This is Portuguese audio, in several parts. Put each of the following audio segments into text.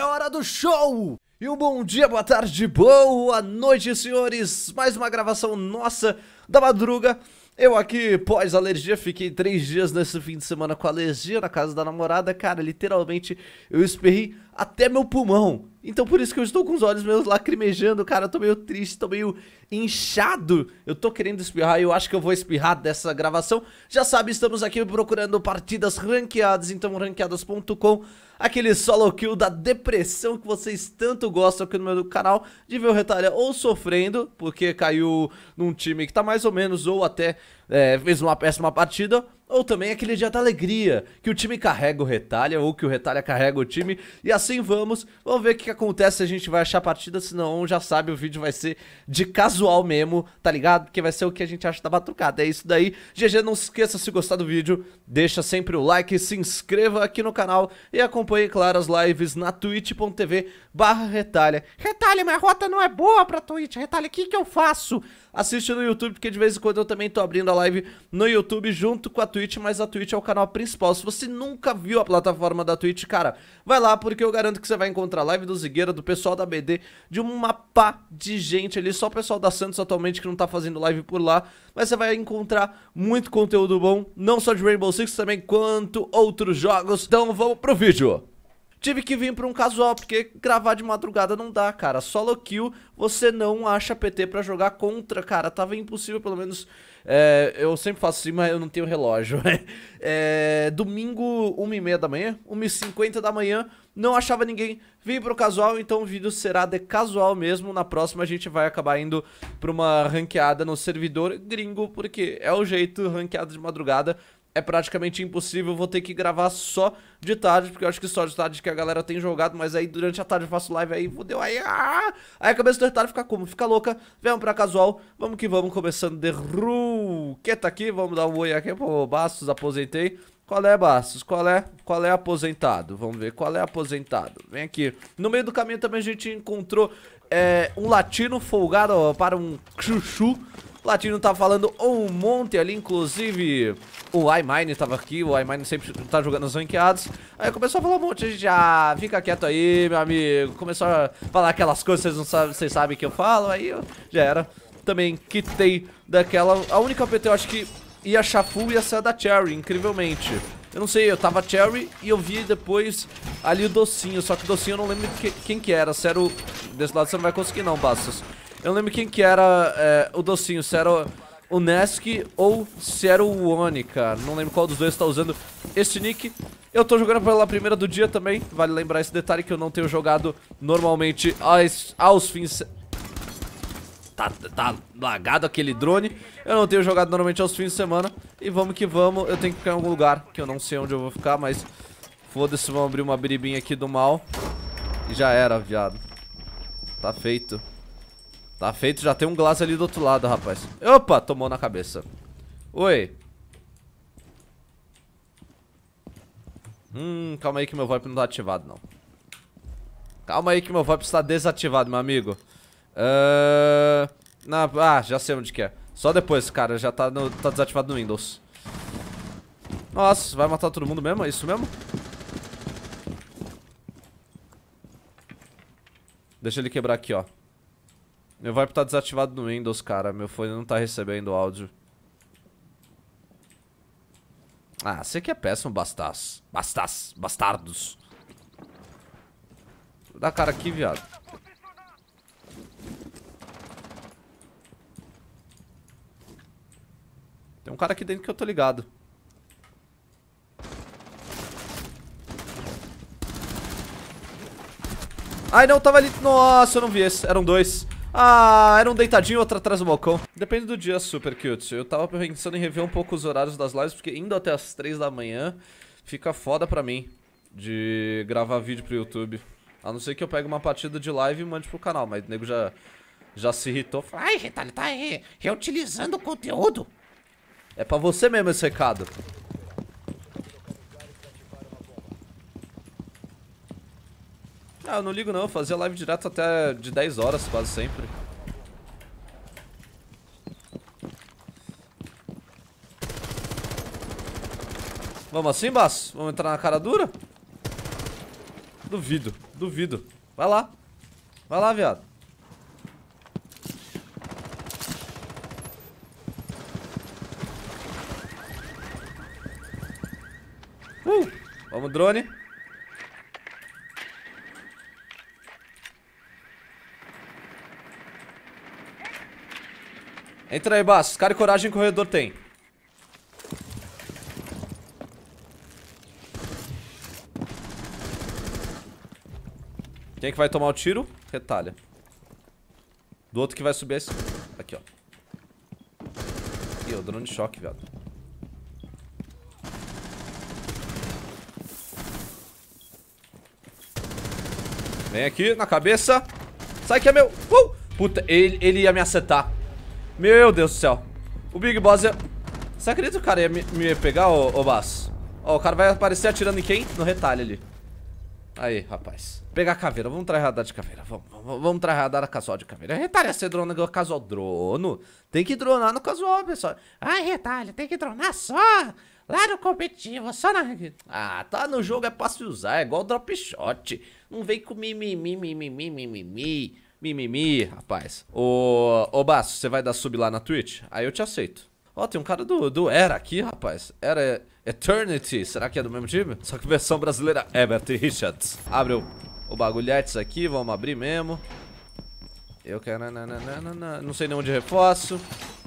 é hora do show! E um bom dia, boa tarde, boa noite, senhores! Mais uma gravação nossa da madruga. Eu aqui, pós-alergia, fiquei três dias nesse fim de semana com alergia na casa da namorada. Cara, literalmente, eu esperrei até meu pulmão. Então por isso que eu estou com os olhos meus lacrimejando, cara. Eu tô meio triste, tô meio inchado. Eu tô querendo espirrar e eu acho que eu vou espirrar dessa gravação. Já sabe, estamos aqui procurando partidas ranqueadas, então ranqueadas.com aquele solo kill da depressão que vocês tanto gostam aqui no meu canal, de ver o Retalha ou sofrendo, porque caiu num time que tá mais ou menos, ou até é, fez uma péssima partida, ou também aquele dia da alegria, que o time carrega o retalha, ou que o retalha carrega o time, e assim vamos. Vamos ver o que acontece se a gente vai achar a partida, senão já sabe, o vídeo vai ser de casual mesmo, tá ligado? Porque vai ser o que a gente acha da batucada, é isso daí. GG, não se esqueça, se gostar do vídeo, deixa sempre o like, se inscreva aqui no canal e acompanhe, claro, as lives na twitch.tv barra retalha. Retalha, minha rota não é boa pra Twitch, retalha, o que que eu faço? Assiste no YouTube, porque de vez em quando eu também tô abrindo a live no YouTube junto com a Twitch, mas a Twitch é o canal principal. Se você nunca viu a plataforma da Twitch, cara, vai lá porque eu garanto que você vai encontrar live do Zigueira, do pessoal da BD, de uma pá de gente ali, só o pessoal da Santos atualmente que não tá fazendo live por lá, mas você vai encontrar muito conteúdo bom, não só de Rainbow Six, também quanto outros jogos. Então vamos pro vídeo. Tive que vir pra um casual, porque gravar de madrugada não dá, cara. Solo kill, você não acha PT pra jogar contra, cara. Tava impossível, pelo menos... É, eu sempre faço assim, mas eu não tenho relógio. é, domingo, 1h30 da manhã, 1h50 da manhã, não achava ninguém. Vim pro casual, então o vídeo será de casual mesmo. Na próxima a gente vai acabar indo pra uma ranqueada no servidor gringo, porque é o jeito ranqueada de madrugada é praticamente impossível, vou ter que gravar só de tarde, porque eu acho que só de tarde que a galera tem jogado, mas aí durante a tarde eu faço live aí, fodeu, aí, ah! aí a cabeça do retalho fica como? Fica louca, vamos pra casual, vamos que vamos, começando de que tá aqui, vamos dar um oi aqui, pro Bastos, aposentei, qual é, Bastos? Qual é? Qual é aposentado? Vamos ver, qual é aposentado? Vem aqui. No meio do caminho também a gente encontrou é, um latino folgado ó, para um chuchu Latino tá falando um monte ali, inclusive o iMine tava aqui, o iMine sempre tá jogando as ranqueadas. Aí começou a falar um monte, a gente já ah, fica quieto aí, meu amigo. Começou a falar aquelas coisas, vocês não sabem, vocês sabem que eu falo, aí eu, já era. Também quitei daquela. A única PT eu acho que ia achar e ia ser a da Cherry, incrivelmente. Eu não sei, eu tava Cherry e eu vi depois ali o Docinho, só que o Docinho eu não lembro que, quem que era, sério, desse lado você não vai conseguir não, Bastos. Eu não lembro quem que era é, o docinho, se era o Nesk ou se era o One, cara. Não lembro qual dos dois tá usando este nick. Eu tô jogando pela primeira do dia também. Vale lembrar esse detalhe que eu não tenho jogado normalmente aos, aos fins... Tá, tá lagado aquele drone. Eu não tenho jogado normalmente aos fins de semana. E vamos que vamos. Eu tenho que ficar em algum lugar, que eu não sei onde eu vou ficar, mas... Foda-se, vamos abrir uma biribinha aqui do mal. E já era, viado. Tá feito. Tá feito, já tem um glass ali do outro lado, rapaz. Opa, tomou na cabeça. Oi. Hum, calma aí que meu VoIP não tá ativado, não. Calma aí que meu VoIP está desativado, meu amigo. Uh... ah, já sei onde que é. Só depois, cara, já tá, no, tá desativado no Windows. Nossa, vai matar todo mundo mesmo? É isso mesmo? Deixa ele quebrar aqui, ó. Meu VoIP tá desativado no Windows, cara. Meu fone não tá recebendo áudio. Ah, você que é péssimo, bastas. Bastas. Bastardos. Dá cara aqui, viado. Tem um cara aqui dentro que eu tô ligado. Ai, não, tava ali. Nossa, eu não vi esse. Eram dois. Ah, era um deitadinho, outro atrás do balcão. Depende do dia, super cute. Eu tava pensando em rever um pouco os horários das lives, porque indo até as 3 da manhã fica foda pra mim de gravar vídeo pro YouTube. A não ser que eu pegue uma partida de live e mande pro canal, mas o nego já, já se irritou. Fala, Ai, Retalho, tá re reutilizando o conteúdo. É pra você mesmo esse recado. Ah, eu não ligo não, eu fazia live direto até de 10 horas quase sempre. Vamos assim, bas, Vamos entrar na cara dura? Duvido, duvido. Vai lá. Vai lá, viado. Uh! Vamos, drone. Entra aí, Bastos. Cara e coragem que o corredor tem. Quem é que vai tomar o tiro? Retalha. Do outro que vai subir esse. Aqui, ó. Ih, o drone de choque, viado. Vem aqui, na cabeça. Sai que é meu. Uh! Puta, ele, ele ia me acertar. Meu Deus do céu. O Big Boss é... Você acredita que o cara ia me, me pegar, ô, ô Basso? Ó, o cara vai aparecer atirando em quem? No retalho ali. Aí, rapaz. Pegar caveira. Vamos radar de caveira. Vamos, vamos, vamos tryhardar a casual de caveira. Retalha é ser drone né? casual. Drono. Tem que dronar no casual, pessoal. Ai, retalho. Tem que dronar só lá no competitivo. Só na... Ah, tá no jogo. É fácil usar. É igual drop shot. Não vem com mimimi, mimimi, mimimi. Mimimi, rapaz. Ô, ô Basso, você vai dar sub lá na Twitch? Aí eu te aceito. Ó, tem um cara do, do Era aqui, rapaz. Era Eternity. Será que é do mesmo time? Só que versão brasileira, Ebert Richards. Abre o, o bagulhetes aqui, vamos abrir mesmo. Eu quero... Nananana, não sei nem onde reforço.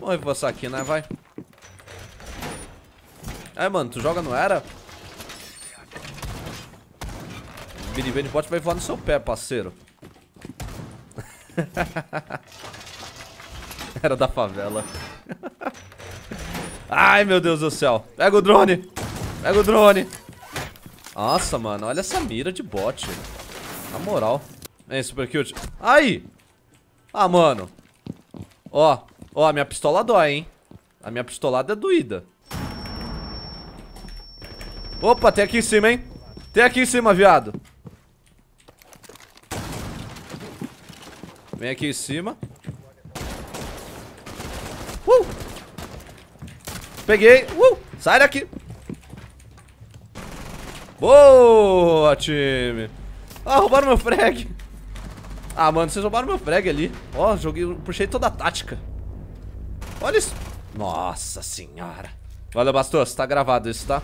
Vou reforçar aqui, né? Vai. Aí, é, mano, tu joga no Era? Biribene pode vai voar no seu pé, parceiro. Era da favela. Ai, meu Deus do céu. Pega o drone. Pega o drone. Nossa, mano. Olha essa mira de bot. Na moral. Vem, super cute. Aí. Ah, mano. Ó. Ó, a minha pistola dói, hein. A minha pistolada é doída. Opa, tem aqui em cima, hein. Tem aqui em cima, viado. Vem aqui em cima. Uh! Peguei. Uh! Sai daqui. Boa, time. Ah, roubaram meu frag. Ah, mano, vocês roubaram meu frag ali. Ó, joguei, puxei toda a tática. Olha isso. Nossa senhora. Valeu, Bastos. Tá gravado isso, tá?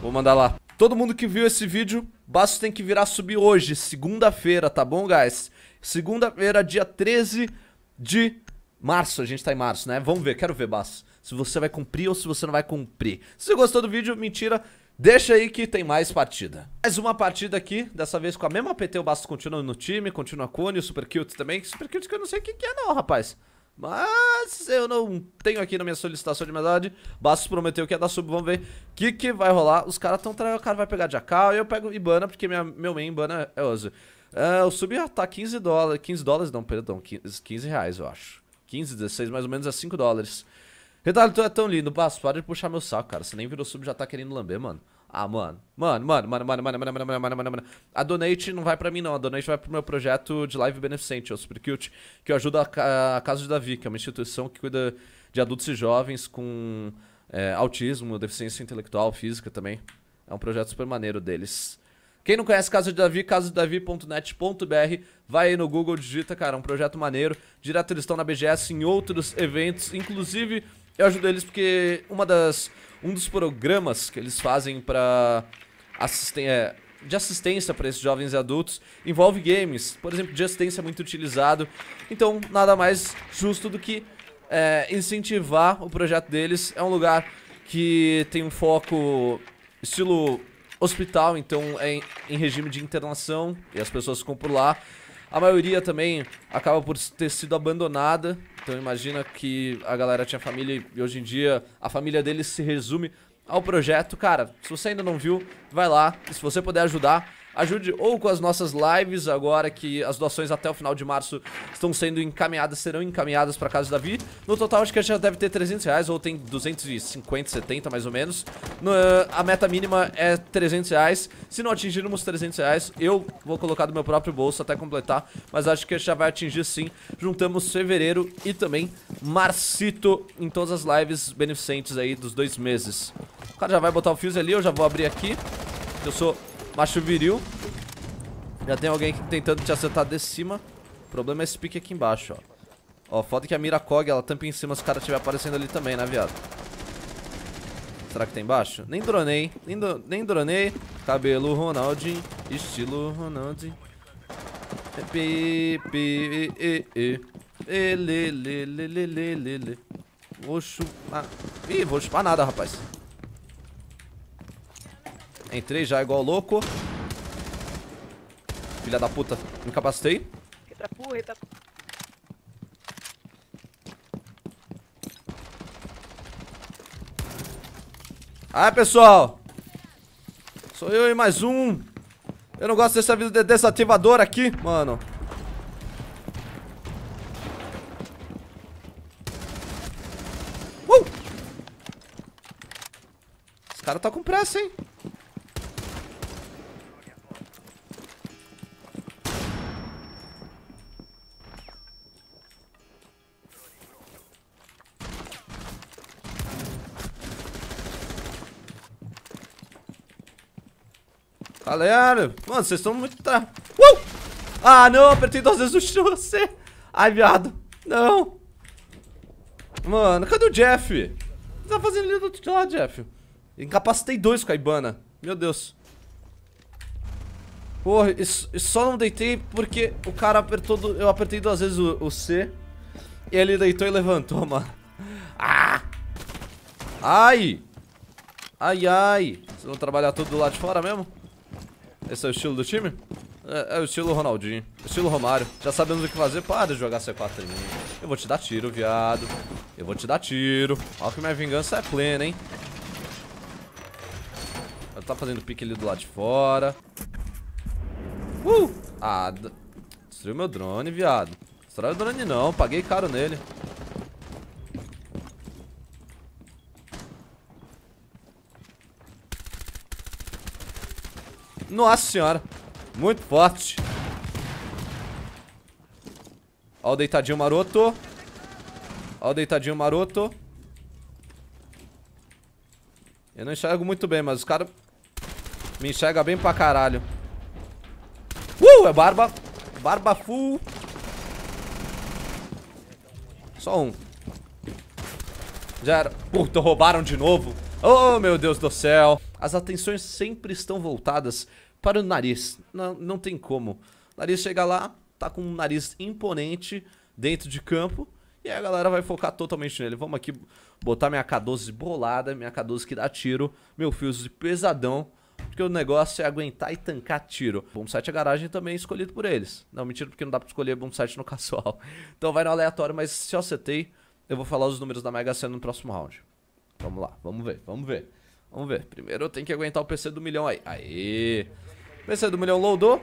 Vou mandar lá. Todo mundo que viu esse vídeo, Bastos tem que virar subir hoje, segunda-feira, tá bom, guys? Segunda-feira, dia 13 de março. A gente tá em março, né? Vamos ver, quero ver, Basso, Se você vai cumprir ou se você não vai cumprir. Se você gostou do vídeo, mentira, deixa aí que tem mais partida. Mais uma partida aqui, dessa vez com a mesma PT, o Basso continua no time, continua a Cone, o Super Cute também. Super Cute que eu não sei o que é não, rapaz. Mas eu não tenho aqui na minha solicitação de amizade. Bastos prometeu que ia dar sub, vamos ver o que, que vai rolar. Os caras tão traindo, O cara vai pegar Jackal, eu pego Ibana, porque minha, meu main Ibana é Ozu. Uh, é, o sub tá 15 dólares. 15 dólares, não, perdão, 15, 15 reais, eu acho. 15, 16, mais ou menos é 5 dólares. Retalho, tu é tão lindo. Bastos, para de puxar meu saco, cara. Você nem virou sub, já tá querendo lamber, mano. Ah, mano. Mano, mano, mano, mano, mano, mano, mano, mano, mano, mano, mano. A donate não vai pra mim, não. A donate vai pro meu projeto de live beneficente, o Super Cute, que eu ajudo a, a Casa de Davi, que é uma instituição que cuida de adultos e jovens com é, autismo, deficiência intelectual, física também. É um projeto super maneiro deles. Quem não conhece Casa de Davi, casadedavi.net.br, vai aí no Google, digita, cara, um projeto maneiro. Direto eles estão na BGS em outros eventos, inclusive eu ajudo eles porque uma das, um dos programas que eles fazem para assisten é, de assistência para esses jovens e adultos envolve games. Por exemplo, de assistência é muito utilizado. Então, nada mais justo do que é, incentivar o projeto deles. É um lugar que tem um foco estilo hospital, então é em regime de internação e as pessoas ficam por lá. A maioria também acaba por ter sido abandonada então imagina que a galera tinha família e hoje em dia a família dele se resume ao projeto. Cara, se você ainda não viu, vai lá. E se você puder ajudar, Ajude ou com as nossas lives agora que as doações até o final de março estão sendo encaminhadas, serão encaminhadas para casa do Davi. No total acho que a gente já deve ter 300 reais ou tem 250, 70 mais ou menos. No, eh, a meta mínima é 300 reais. Se não atingirmos 300 reais, eu vou colocar do meu próprio bolso até completar, mas acho que a gente já vai atingir sim. Juntamos fevereiro e também marcito em todas as lives beneficentes aí dos dois meses. O cara já vai botar o fuse ali, eu já vou abrir aqui. Eu sou Macho viril. Já tem alguém aqui tentando te acertar de cima. O problema é esse pique aqui embaixo, ó. Ó, foda que a mira cog, ela tampa em cima se o cara estiver aparecendo ali também, né, viado? Será que tem tá embaixo? Nem dronei, nem, do, nem dronei. Cabelo Ronaldinho, estilo Ronaldinho. Pi, pi, e, e, e, le, le, le, le, le, le. Vou chupar... Ih, vou chupar nada, rapaz. Entrei já igual louco. Filha da puta, me capacitei. Retapu, retapu. Ah, pessoal. Sou eu e mais um. Eu não gosto dessa vida desativador aqui, mano. Uh! Os caras tá com pressa, hein? Galera, mano, vocês estão muito... Tra... Uh! Ah, não, apertei duas vezes o C. Ai, viado. Não. Mano, cadê o Jeff? O que tá fazendo ali do outro lado, Jeff? Incapacitei dois com a Ibana. Meu Deus. Porra, isso, só não deitei porque o cara apertou... Do... eu apertei duas vezes o, o C. E ele deitou e levantou, mano. Ah! Ai! Ai, ai. Vocês vão trabalhar tudo do lado de fora mesmo? Esse é o estilo do time? É, é, o estilo Ronaldinho. Estilo Romário. Já sabemos o que fazer. Para de jogar C4 em mim. Eu vou te dar tiro, viado. Eu vou te dar tiro. Olha que minha vingança é plena, hein? Ela tá fazendo pique ali do lado de fora. Uh! Ah, destruiu meu drone, viado. Destruiu o drone não. Paguei caro nele. Nossa senhora. Muito forte. Ó o deitadinho maroto. Ó o deitadinho maroto. Eu não enxergo muito bem, mas os caras me enxergam bem pra caralho. Uh, é barba. Barba full. Só um. Já era. Puta, roubaram de novo. Oh, meu Deus do céu. As atenções sempre estão voltadas para o nariz. Não, não tem como. O nariz chega lá, tá com um nariz imponente dentro de campo. E aí a galera vai focar totalmente nele. Vamos aqui botar minha K12 bolada, minha K12 que dá tiro, meu de pesadão. Porque o negócio é aguentar e tancar tiro. Bom site a é garagem também é escolhido por eles. Não, mentira, porque não dá pra escolher bom site no casual. Então vai no aleatório, mas se eu acertei, eu vou falar os números da Mega Sena no próximo round. Vamos lá, vamos ver, vamos ver. Vamos ver. Primeiro eu tenho que aguentar o PC do milhão aí. Aê! Vencedor do milhão loadou.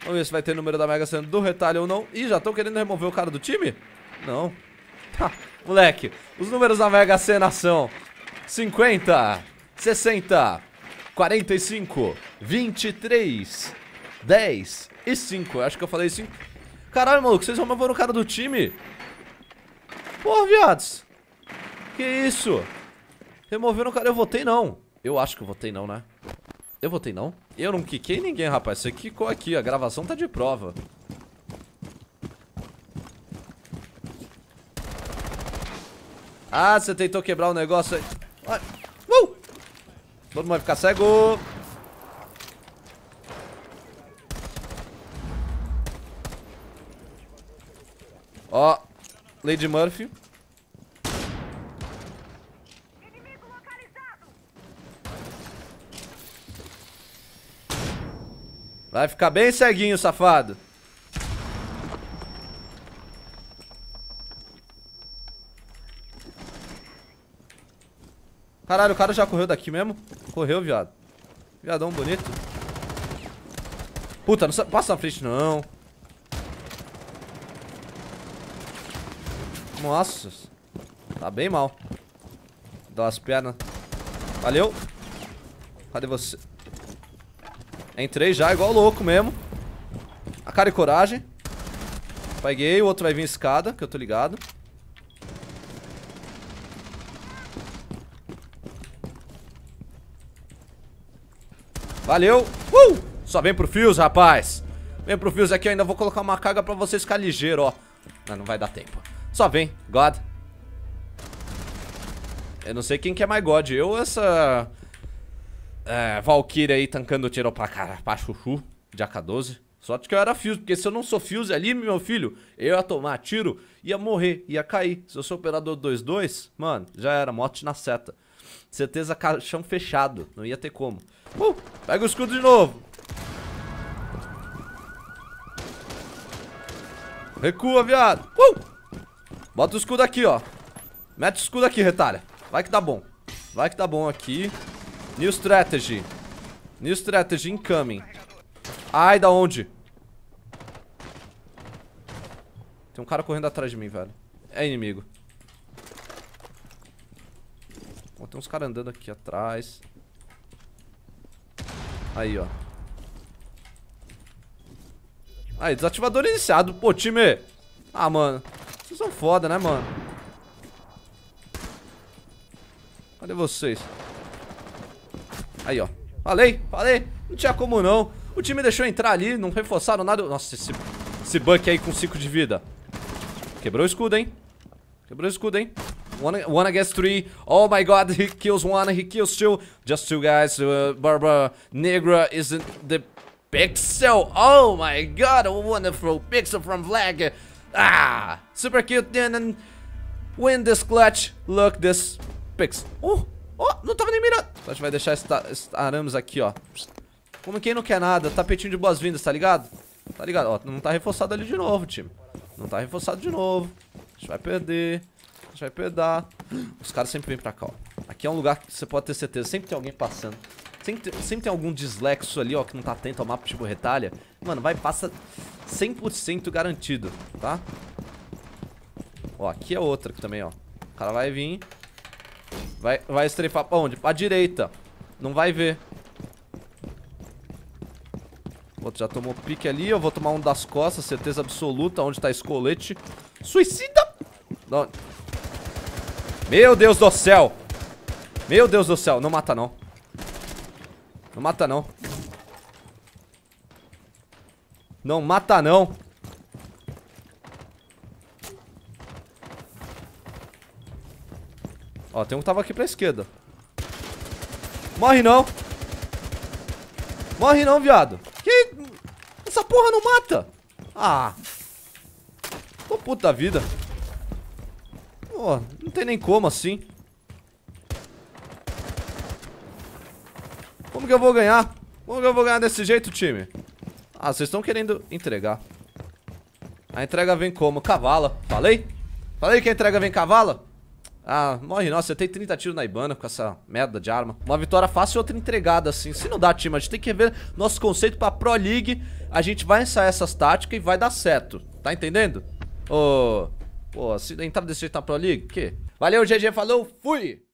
Vamos ver se vai ter número da Mega Sena do retalho ou não. Ih, já estão querendo remover o cara do time? Não. Tá, moleque. Os números da Mega Sena são 50, 60, 45, 23, 10 e 5. Eu acho que eu falei 5. Caralho, maluco, vocês removeram o cara do time? Porra, viados. Que isso? Removeram o cara. Eu votei não. Eu acho que eu votei não, né? Eu votei não? Eu não quiquei ninguém, rapaz. Você quicou aqui. A gravação tá de prova. Ah, você tentou quebrar o um negócio aí. Uh! Todo mundo vai ficar cego. Ó, Lady Murphy. Vai ficar bem ceguinho, safado. Caralho, o cara já correu daqui mesmo? Correu, viado. Viadão bonito. Puta, não passa na frente, não. Nossa. Tá bem mal. Dá umas pernas. Valeu. Cadê você? Entrei já, igual louco mesmo. A cara e coragem. Peguei, o outro vai vir escada, que eu tô ligado. Valeu! Uh! Só vem pro fios, rapaz! Vem pro fios aqui, eu ainda vou colocar uma carga pra vocês ficar ligeiro, ó. Não, não vai dar tempo. Só vem, God. Eu não sei quem que é mais God, eu ou essa... É, Valkyrie aí tancando tiro pra cara, pra chuchu, de AK-12. Sorte que eu era Fuse, porque se eu não sou Fuse ali, meu filho, eu ia tomar tiro, ia morrer, ia cair. Se eu sou operador 2-2, mano, já era, morte na seta. Certeza, caixão fechado, não ia ter como. Uh, pega o escudo de novo. Recua, viado. Uh! Bota o escudo aqui, ó. Mete o escudo aqui, retalha. Vai que dá bom. Vai que dá bom aqui. New strategy. New strategy incoming. Ai, da onde? Tem um cara correndo atrás de mim, velho. É inimigo. Ó, tem uns caras andando aqui atrás. Aí, ó. Aí, desativador iniciado. Pô, time. Ah, mano. Vocês são foda, né, mano? Cadê vocês? Aí, ó. Falei, falei. Não tinha como não. O time deixou entrar ali, não reforçaram nada. Nossa, esse, esse Buck aí com 5 de vida. Quebrou o escudo, hein? Quebrou o escudo, hein? One, against three. Oh my god, he kills one, he kills two. Just two guys. Uh, Barbara Negra is the pixel. Oh my god, a wonderful pixel from Vlag. Ah, super cute. Then win this clutch. Look this pixel. Uh. Oh, não tava nem mirando. Então a gente vai deixar esses arames aqui, ó. Como quem não quer nada, tapetinho de boas-vindas, tá ligado? Tá ligado? Ó, não tá reforçado ali de novo, time. Não tá reforçado de novo. A gente vai perder. A gente vai perder. Os caras sempre vêm pra cá, ó. Aqui é um lugar que você pode ter certeza. Sempre tem alguém passando. Sempre, sempre tem algum dislexo ali, ó, que não tá atento ao mapa tipo retalha. Mano, vai, passa 100% garantido, tá? Ó, aqui é outra também, ó. O cara vai vir. Vai, vai estrefar pra onde? Pra direita. Não vai ver. O outro já tomou pique ali. Eu vou tomar um das costas, certeza absoluta. Onde tá esse colete? Suicida! Não. Meu Deus do céu! Meu Deus do céu. Não mata, não. Não mata, não. Não mata, não. Ó, tem um que tava aqui pra esquerda. Morre não. Morre não, viado. Que... Essa porra não mata. Ah. Tô puto da vida. Pô, não tem nem como assim. Como que eu vou ganhar? Como que eu vou ganhar desse jeito, time? Ah, vocês estão querendo entregar. A entrega vem como? Cavala. Falei? Falei que a entrega vem cavala? Ah, morre nossa, eu tenho 30 tiros na Ibana com essa merda de arma. Uma vitória fácil e outra entregada, assim. Se não dá, time, a gente tem que rever nosso conceito pra Pro League. A gente vai ensaiar essas táticas e vai dar certo. Tá entendendo? Ô... Oh, pô, se entrar desse jeito na Pro League, o quê? Valeu, GG, falou, fui!